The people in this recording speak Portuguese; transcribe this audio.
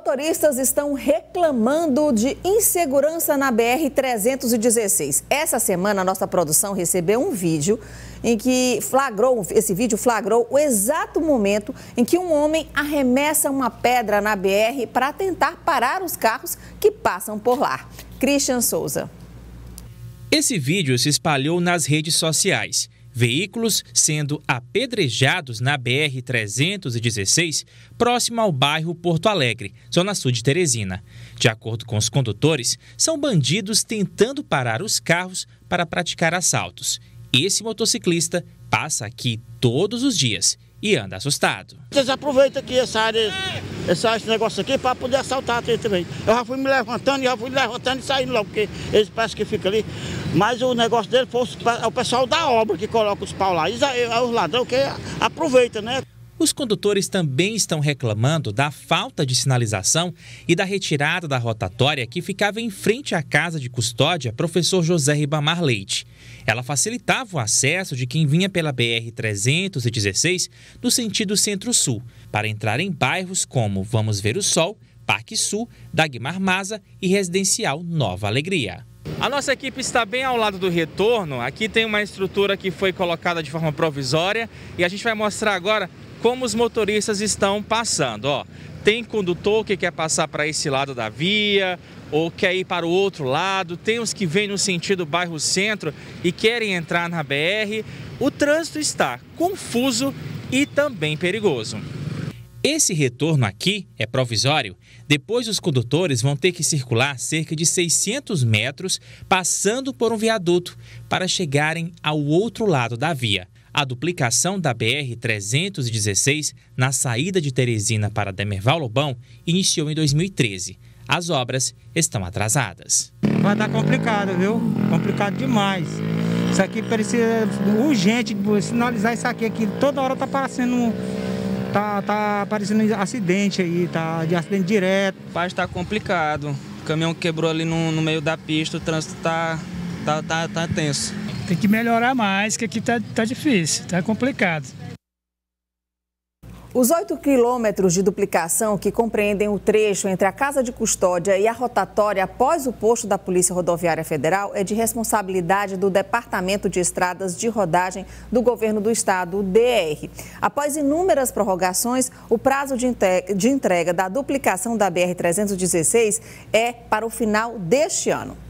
motoristas estão reclamando de insegurança na BR-316. Essa semana, a nossa produção recebeu um vídeo em que flagrou, esse vídeo flagrou o exato momento em que um homem arremessa uma pedra na BR para tentar parar os carros que passam por lá. Christian Souza. Esse vídeo se espalhou nas redes sociais veículos sendo apedrejados na BR-316, próximo ao bairro Porto Alegre, zona sul de Teresina. De acordo com os condutores, são bandidos tentando parar os carros para praticar assaltos. Esse motociclista passa aqui todos os dias e anda assustado. Eles aproveitam aqui essa área, esse negócio aqui para poder assaltar também. Eu já fui me levantando, já fui levantando e saindo logo, porque eles parecem que ficam ali. Mas o negócio dele foi é o pessoal da obra que coloca os pau lá. é os ladrão que aproveita, né? Os condutores também estão reclamando da falta de sinalização e da retirada da rotatória que ficava em frente à casa de custódia professor José Ribamar Leite. Ela facilitava o acesso de quem vinha pela BR-316 no sentido centro-sul, para entrar em bairros como Vamos Ver o Sol, Parque Sul, Dagmar Maza e Residencial Nova Alegria. A nossa equipe está bem ao lado do retorno. Aqui tem uma estrutura que foi colocada de forma provisória e a gente vai mostrar agora como os motoristas estão passando. Ó, tem condutor que quer passar para esse lado da via ou quer ir para o outro lado, tem os que vêm no sentido bairro centro e querem entrar na BR. O trânsito está confuso e também perigoso. Esse retorno aqui é provisório. Depois, os condutores vão ter que circular cerca de 600 metros, passando por um viaduto, para chegarem ao outro lado da via. A duplicação da BR-316 na saída de Teresina para Demerval Lobão iniciou em 2013. As obras estão atrasadas. Vai dar complicado, viu? Complicado demais. Isso aqui precisa urgente sinalizar isso aqui, aqui toda hora está parecendo um Tá, tá aparecendo acidente aí, tá de acidente direto. O pai está complicado. O caminhão quebrou ali no, no meio da pista, o trânsito tá, tá, tá, tá tenso. Tem que melhorar mais, que aqui tá, tá difícil, tá complicado. Os 8 quilômetros de duplicação que compreendem o trecho entre a Casa de Custódia e a rotatória após o posto da Polícia Rodoviária Federal é de responsabilidade do Departamento de Estradas de Rodagem do Governo do Estado, DR. Após inúmeras prorrogações, o prazo de entrega da duplicação da BR-316 é para o final deste ano.